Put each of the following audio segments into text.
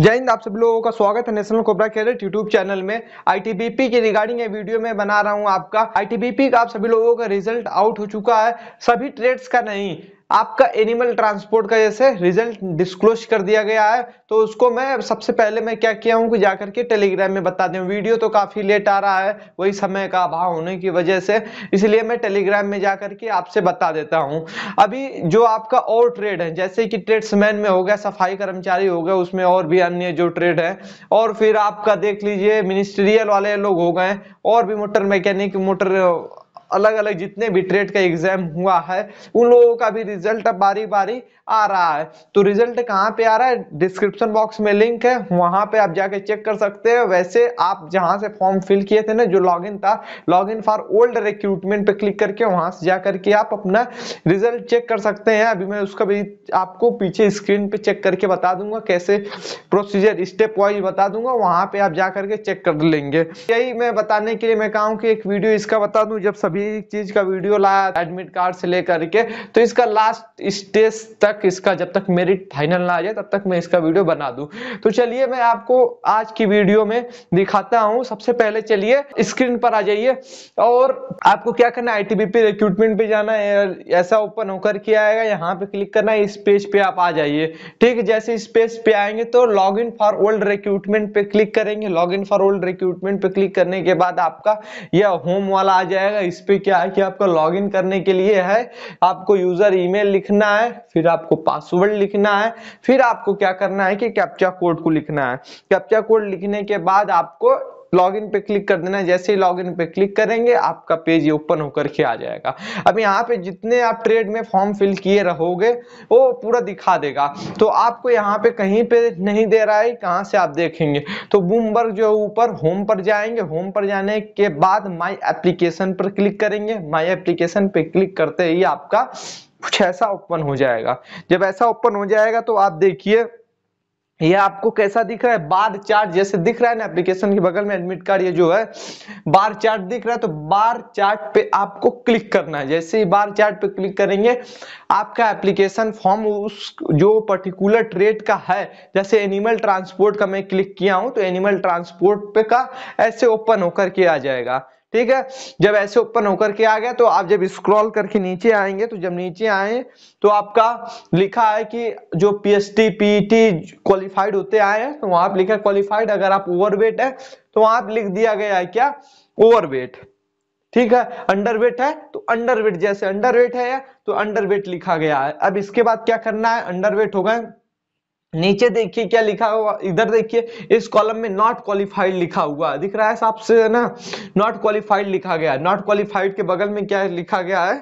जय हिंद आप सभी लोगों का स्वागत है national cobra cadet YouTube channel में आईटीबीपी के रिगार्डिंग ये वीडियो मैं बना रहा हूँ आपका आईटीबीपी का आप सभी लोगों का रिजल्ट आउट हो चुका है सभी ट्रेड्स का नहीं आपका एनिमल ट्रांसपोर्ट का जैसे रिजल्ट डिस्क्लोज कर दिया गया है तो उसको मैं सबसे पहले मैं क्या किया हूँ कि जाकर के टेलीग्राम में बता दें वीडियो तो काफ़ी लेट आ रहा है वही समय का अभाव होने की वजह से इसलिए मैं टेलीग्राम में जाकर के आपसे बता देता हूँ अभी जो आपका और ट्रेड है जैसे कि ट्रेड्समैन में हो गया सफाई कर्मचारी हो गया उसमें और भी अन्य जो ट्रेड है और फिर आपका देख लीजिए मिनिस्ट्रियल वाले लोग हो गए और भी मोटर मैकेनिक मोटर अलग अलग जितने भी ट्रेड का एग्जाम हुआ है उन लोगों का भी रिजल्ट अब बारी बारी आ रहा है तो रिजल्ट कहाँ पे आ रहा है डिस्क्रिप्शन बॉक्स में लिंक है वहां पे आप जाके चेक कर सकते हैं वैसे आप जहां से फॉर्म फिल किए थे ना जो लॉगिन था लॉगिन फॉर ओल्ड रिक्रूटमेंट पे क्लिक करके वहां से जा करके आप अपना रिजल्ट चेक कर सकते हैं अभी मैं उसका भी आपको पीछे स्क्रीन पे चेक करके बता दूंगा कैसे प्रोसीजर स्टेप वाइज बता दूंगा वहां पे आप जा करके चेक कर लेंगे यही मैं बताने के लिए मैं कहा कि एक वीडियो इसका बता दू जब सभी सभी चीज का वीडियो लाया एडमिट कार्ड से लेकर के तो इसका लास्ट स्टेज तक इसका जब तक मेरिट फाइनल ना आ जाए तब तक मैं इसका वीडियो बना दू तो चलिए मैं आपको आज की वीडियो में दिखाता हूँ सबसे पहले चलिए स्क्रीन पर आ जाइए और आपको क्या करना है आईटीबीपी रिक्रूटमेंट पे जाना है ऐसा ओपन होकर के आएगा यहाँ पे क्लिक करना है इस पेज पे आप आ जाइए ठीक जैसे इस पेज पे आएंगे तो log in for old recruitment पे क्लिक करेंगे log in for old recruitment पे क्लिक करने के बाद आपका यह होम वाला आ जाएगा इस पे क्या है कि आपका लॉगिन करने के लिए है आपको यूजर ईमेल लिखना है फिर आपको पासवर्ड लिखना है फिर आपको क्या करना है कि कैप्चा कोड को लिखना है कैप्चा कोड लिखने के बाद आपको लॉगिन पे क्लिक कर देना जैसे ही लॉगिन पे क्लिक करेंगे आपका पेज ओपन होकर के आ जाएगा अब यहाँ पे जितने आप ट्रेड में फॉर्म फिल किए रहोगे वो पूरा दिखा देगा तो आपको यहाँ पे कहीं पे नहीं दे रहा है कहाँ से आप देखेंगे तो बूमबर्ग जो ऊपर होम पर जाएंगे होम पर जाने के बाद माई एप्लीकेशन पर क्लिक करेंगे माई एप्लीकेशन पे क्लिक करते ही आपका कुछ ऐसा ओपन हो जाएगा जब ऐसा ओपन हो जाएगा तो आप देखिए ये आपको कैसा दिख रहा है बार चार्ट जैसे दिख रहा है ना एप्लीकेशन के बगल में एडमिट कार्ड ये जो है बार चार्ट दिख रहा है तो बार चार्ट पे आपको क्लिक करना है जैसे ही बार चार्ट पे क्लिक करेंगे आपका एप्लीकेशन फॉर्म उस जो पर्टिकुलर ट्रेड का है जैसे एनिमल ट्रांसपोर्ट का मैं क्लिक किया हूं तो एनिमल ट्रांसपोर्ट पे का ऐसे ओपन होकर के आ जाएगा ठीक है जब ऐसे ओपन होकर के आ गया तो आप जब स्क्रॉल करके नीचे आएंगे तो जब नीचे आए तो आपका लिखा है कि जो P S T P T qualified होते आए हैं तो वहां पर लिखा क्वालिफाइड अगर आप ओवरवेट है तो वहां पर लिख दिया गया है क्या ओवरवेट ठीक है अंडरवेट है तो अंडरवेट जैसे अंडरवेट है तो अंडरवेट लिखा गया है अब इसके बाद क्या करना है अंडरवेट हो गए नीचे देखिए क्या लिखा हुआ इधर देखिए इस कॉलम में नॉट क्वालिफाइड लिखा हुआ दिख रहा है है ना नॉट क्वालिफाइड लिखा गया नॉट क्वालिफाइड के बगल में क्या लिखा गया है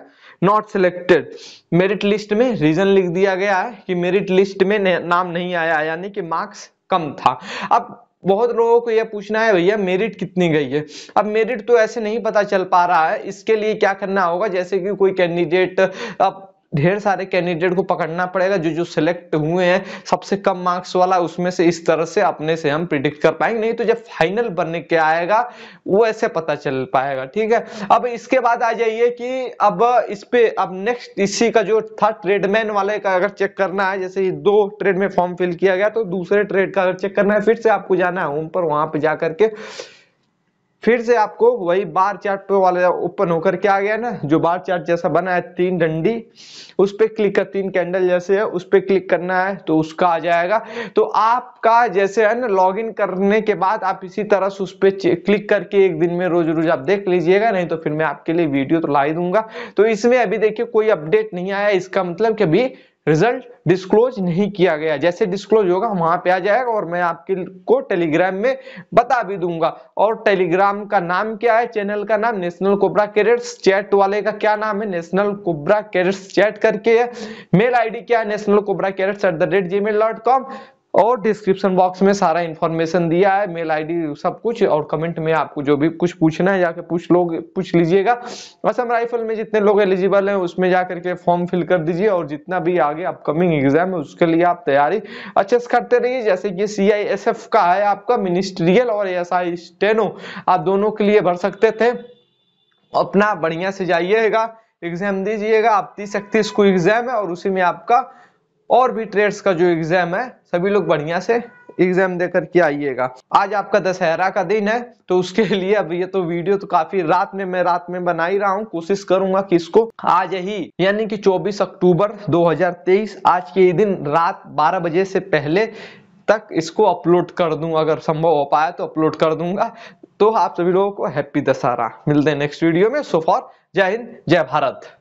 नॉट सिलेक्टेड मेरिट लिस्ट में रीजन लिख दिया गया है कि मेरिट लिस्ट में नाम नहीं आया यानी कि मार्क्स कम था अब बहुत लोगों को यह पूछना है भैया मेरिट कितनी गई है अब मेरिट तो ऐसे नहीं पता चल पा रहा है इसके लिए क्या करना होगा जैसे कि कोई कैंडिडेट अब ढेर सारे कैंडिडेट को पकड़ना पड़ेगा जो जो सिलेक्ट हुए हैं सबसे कम मार्क्स वाला उसमें से इस तरह से अपने से हम प्रिडिक्ट कर पाएंगे नहीं तो जब फाइनल बनने के आएगा वो ऐसे पता चल पाएगा ठीक है अब इसके बाद आ जाइए कि अब इस पे अब नेक्स्ट इसी का जो था ट्रेडमैन वाले का अगर चेक करना है जैसे दो ट्रेड में फॉर्म फिल किया गया तो दूसरे ट्रेड का अगर चेक करना है फिर से आपको जाना है होम पर वहां पर जा के फिर से आपको वही बार चार्ट पे वाला ओपन होकर के आ गया ना जो बार चार्ट जैसा बना है तीन डंडी उस पर क्लिक कर तीन कैंडल जैसे है उस पर क्लिक करना है तो उसका आ जाएगा तो आपका जैसे है ना लॉग इन करने के बाद आप इसी तरह से उस पर क्लिक करके एक दिन में रोज रोज आप देख लीजिएगा नहीं तो फिर मैं आपके लिए वीडियो तो ला ही दूंगा तो इसमें अभी देखिए कोई अपडेट नहीं आया इसका मतलब कि अभी रिजल्ट डिस्क्लोज नहीं किया गया जैसे डिस्क्लोज होगा वहां पे आ जाएगा और मैं आपके को टेलीग्राम में बता भी दूंगा और टेलीग्राम का नाम क्या है चैनल का नाम नेशनल कोबरा कैरेट्स चैट वाले का क्या नाम है नेशनल कोबरा कैरेट्स चैट करके है मेल आईडी क्या है national cobra cadets at the rate G mail dot com और डिस्क्रिप्शन बॉक्स में सारा इन्फॉर्मेशन दिया है मेल आईडी सब कुछ और कमेंट में आपको जो भी कुछ पूछना है जाके पूछ लोग पूछ लीजिएगा असम राइफल में जितने लोग एलिजिबल हैं उसमें जा करके फॉर्म फिल कर दीजिए और जितना भी आगे अपकमिंग एग्जाम है उसके लिए आप तैयारी अच्छे से करते रहिए जैसे कि सी का है आपका मिनिस्ट्रियल और एस आई आप दोनों के लिए भर सकते थे अपना बढ़िया से जाइएगा एग्जाम दीजिएगा आप तीस इकतीस को एग्जाम है और उसी में आपका और भी ट्रेड्स का जो एग्जाम है सभी लोग बढ़िया से एग्जाम देकर के आइएगा आज आपका दशहरा का दिन है तो उसके लिए अब ये तो वीडियो तो काफी रात में मैं रात में बना ही रहा हूँ कोशिश करूंगा कि इसको आज ही यानी कि 24 अक्टूबर 2023 आज के दिन रात 12 बजे से पहले तक इसको अपलोड कर दूं अगर संभव हो पाया तो अपलोड कर दूंगा तो आप सभी लोगों को हैप्पी दशहरा मिलते हैं नेक्स्ट वीडियो में सो फॉर जय हिंद जय भारत